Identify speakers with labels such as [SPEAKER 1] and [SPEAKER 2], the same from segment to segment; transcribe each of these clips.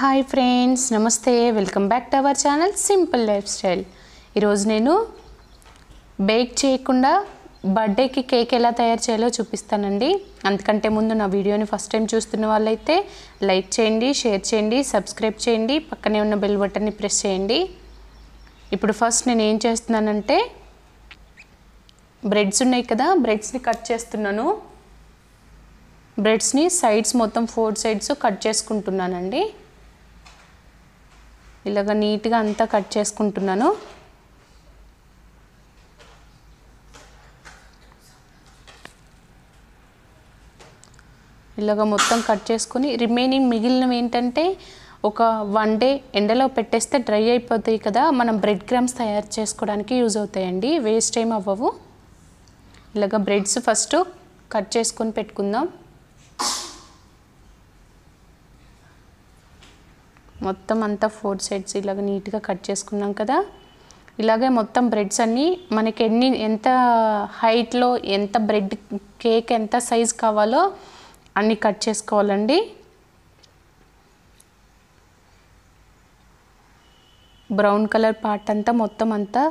[SPEAKER 1] hi friends నమస్తే welcome back to our channel simple life style ఈరోజు నేను bake చేయకుండా బర్త్డేకి కేక్ ఎలా తయారు చేయాలో చూపిస్తానండి అందుకంటే ముందు నా వీడియోని ఫస్ట్ టైం చూస్తున్న వాళ్ళైతే లైక్ చేయండి షేర్ చేయండి సబ్స్క్రైబ్ చేయండి పక్కనే ఉన్న బెల్ బటన్ని ప్రెస్ చేయండి ఇప్పుడు ఫస్ట్ నేను ఏం చేస్తున్నానంటే బ్రెడ్స్ ఉన్నాయి కదా బ్రెడ్స్ని కట్ చేస్తున్నాను బ్రెడ్స్ని సైడ్స్ మొత్తం ఫోర్ సైడ్స్ కట్ చేసుకుంటున్నానండి ఇలాగ నీట్గా అంతా కట్ చేసుకుంటున్నాను ఇలాగ మొత్తం కట్ చేసుకుని రిమైనింగ్ మిగిలినవి ఏంటంటే ఒక వన్ డే ఎండలో పెట్టేస్తే డ్రై అయిపోతాయి కదా మనం బ్రెడ్ క్రమ్స్ తయారు చేసుకోవడానికి యూజ్ అవుతాయండి వేస్ట్ ఏం అవ్వవు ఇలాగ బ్రెడ్స్ ఫస్ట్ కట్ చేసుకొని పెట్టుకుందాం మొత్తం అంతా ఫోర్ సైడ్స్ ఇలాగ నీట్గా కట్ చేసుకున్నాం కదా ఇలాగే మొత్తం బ్రెడ్స్ అన్నీ మనకి ఎన్ని ఎంత హైట్లో ఎంత బ్రెడ్ కేక్ ఎంత సైజ్ కావాలో అన్నీ కట్ చేసుకోవాలండి బ్రౌన్ కలర్ పార్ట్ అంతా మొత్తం అంతా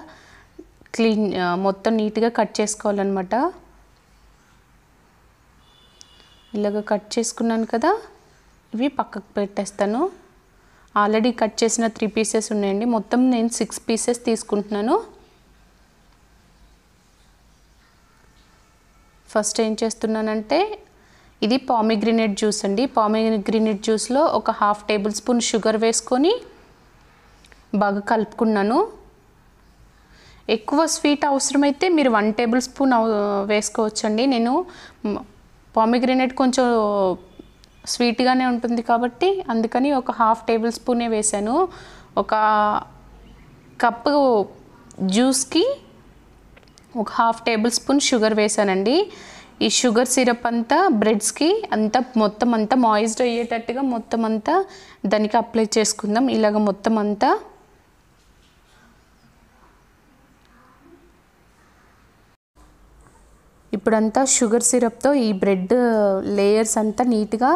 [SPEAKER 1] క్లీన్ మొత్తం నీట్గా కట్ చేసుకోవాలన్నమాట ఇలాగ కట్ చేసుకున్నాను కదా ఇవి పక్కకు పెట్టేస్తాను ఆల్రెడీ కట్ చేసిన త్రీ పీసెస్ ఉన్నాయండి మొత్తం నేను సిక్స్ పీసెస్ తీసుకుంటున్నాను ఫస్ట్ ఏం చేస్తున్నానంటే ఇది పామిగ్రినేట్ జ్యూస్ అండి పామిగ్రినేట్ జ్యూస్లో ఒక హాఫ్ టేబుల్ స్పూన్ షుగర్ వేసుకొని బాగా కలుపుకున్నాను ఎక్కువ స్వీట్ అవసరమైతే మీరు వన్ టేబుల్ స్పూన్ వేసుకోవచ్చండి నేను పామిగ్రినేట్ కొంచెం స్వీట్గానే ఉంటుంది కాబట్టి అందుకని ఒక హాఫ్ టేబుల్ స్పూనే వేసాను ఒక కప్పు జ్యూస్కి ఒక హాఫ్ టేబుల్ స్పూన్ షుగర్ వేసానండి ఈ షుగర్ సిరప్ అంతా బ్రెడ్స్కి అంతా మొత్తం అంతా మాయిస్డ్ అయ్యేటట్టుగా మొత్తం అంతా దానికి అప్లై చేసుకుందాం ఇలాగ మొత్తం అంతా ఇప్పుడంతా షుగర్ సిరప్తో ఈ బ్రెడ్ లేయర్స్ అంతా నీట్గా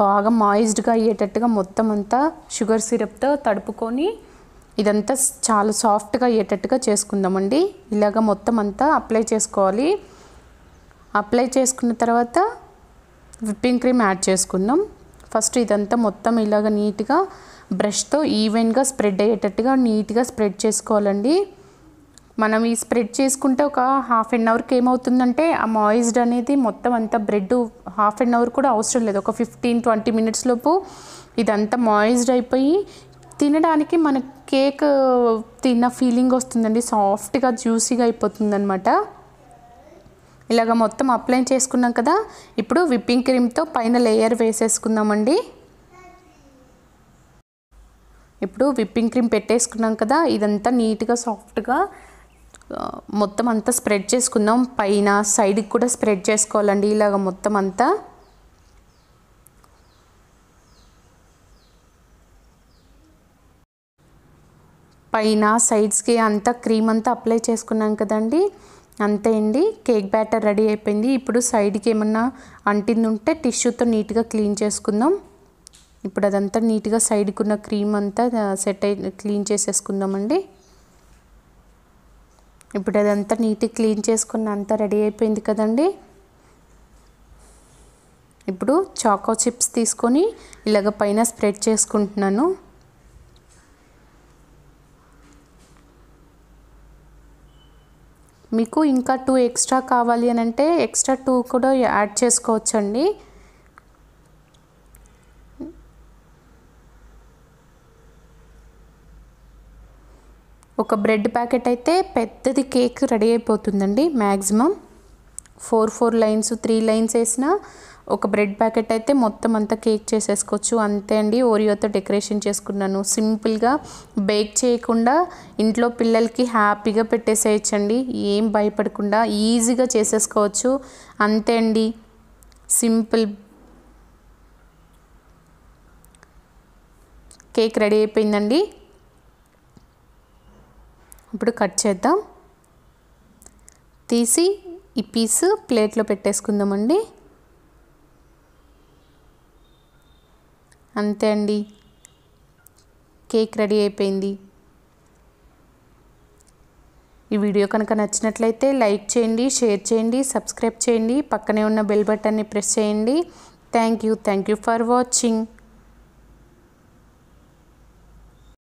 [SPEAKER 1] బాగా మాయిస్డ్గా అయ్యేటట్టుగా మొత్తం అంతా షుగర్ సిరప్తో తడుపుకొని ఇదంతా చాలా సాఫ్ట్గా అయ్యేటట్టుగా చేసుకుందామండి ఇలాగ మొత్తం అంతా అప్లై చేసుకోవాలి అప్లై చేసుకున్న తర్వాత విప్పింగ్ క్రీమ్ యాడ్ చేసుకుందాం ఫస్ట్ ఇదంతా మొత్తం ఇలాగ నీట్గా బ్రష్తో ఈవెన్గా స్ప్రెడ్ అయ్యేటట్టుగా నీట్గా స్ప్రెడ్ చేసుకోవాలండి మనం ఈ స్ప్రెడ్ చేసుకుంటే ఒక హాఫ్ అన్ అవర్కి ఏమవుతుందంటే ఆ మాయిస్డ్ అనేది మొత్తం అంతా బ్రెడ్ హాఫ్ అన్ అవర్ కూడా అవసరం లేదు ఒక ఫిఫ్టీన్ ట్వంటీ మినిట్స్ లోపు ఇదంతా మాయిస్డ్ అయిపోయి తినడానికి మన కేక్ తిన్న ఫీలింగ్ వస్తుందండి సాఫ్ట్గా జ్యూసీగా అయిపోతుందనమాట ఇలాగ మొత్తం అప్లై చేసుకున్నాం కదా ఇప్పుడు విప్పింగ్ క్రీమ్తో పైన లేయర్ వేసేసుకుందామండి ఇప్పుడు విప్పింగ్ క్రీమ్ పెట్టేసుకున్నాం కదా ఇదంతా నీట్గా సాఫ్ట్గా మొత్తం అంతా స్ప్రెడ్ చేసుకుందాం పైన సైడ్కి కూడా స్ప్రెడ్ చేసుకోవాలండి ఇలాగ మొత్తం అంతా పైన సైడ్స్కి అంతా క్రీమ్ అంతా అప్లై చేసుకున్నాం కదండి అంతే అండి కేక్ బ్యాటర్ రెడీ అయిపోయింది ఇప్పుడు సైడ్కి ఏమన్నా అంటింది ఉంటే టిష్యూతో నీట్గా క్లీన్ చేసుకుందాం ఇప్పుడు అదంతా నీట్గా సైడ్కి ఉన్న క్రీమ్ అంతా సెట్ అయి క్లీన్ చేసేసుకుందామండి ఇప్పుడు అదంతా నీట్గా క్లీన్ చేసుకున్న అంతా రెడీ అయిపోయింది కదండి ఇప్పుడు చాకో చిప్స్ తీసుకొని ఇలాగ పైన స్ప్రెడ్ చేసుకుంటున్నాను మీకు ఇంకా టూ ఎక్స్ట్రా కావాలి అని అంటే ఎక్స్ట్రా టూ కూడా యాడ్ చేసుకోవచ్చండి ఒక బ్రెడ్ ప్యాకెట్ అయితే పెద్దది కేక్ రెడీ అయిపోతుందండి maximum four four lines three lines వేసిన ఒక బ్రెడ్ ప్యాకెట్ అయితే మొత్తం అంతా కేక్ చేసేసుకోవచ్చు అంతే అండి ఓరియోతో డెకరేషన్ చేసుకున్నాను సింపుల్గా బేక్ చేయకుండా ఇంట్లో పిల్లలకి హ్యాపీగా పెట్టేసేయచ్చండి ఏం భయపడకుండా ఈజీగా చేసేసుకోవచ్చు అంతే అండి సింపుల్ కేక్ రెడీ అయిపోయిందండి ఇప్పుడు కట్ చేద్దాం తీసి ఈ పీస్ ప్లేట్లో పెట్టేసుకుందామండి అంతే అండి కేక్ రెడీ అయిపోయింది ఈ వీడియో కనుక నచ్చినట్లయితే లైక్ చేయండి షేర్ చేయండి సబ్స్క్రైబ్ చేయండి పక్కనే ఉన్న బెల్ బటన్ని ప్రెస్ చేయండి thank you thank you for watching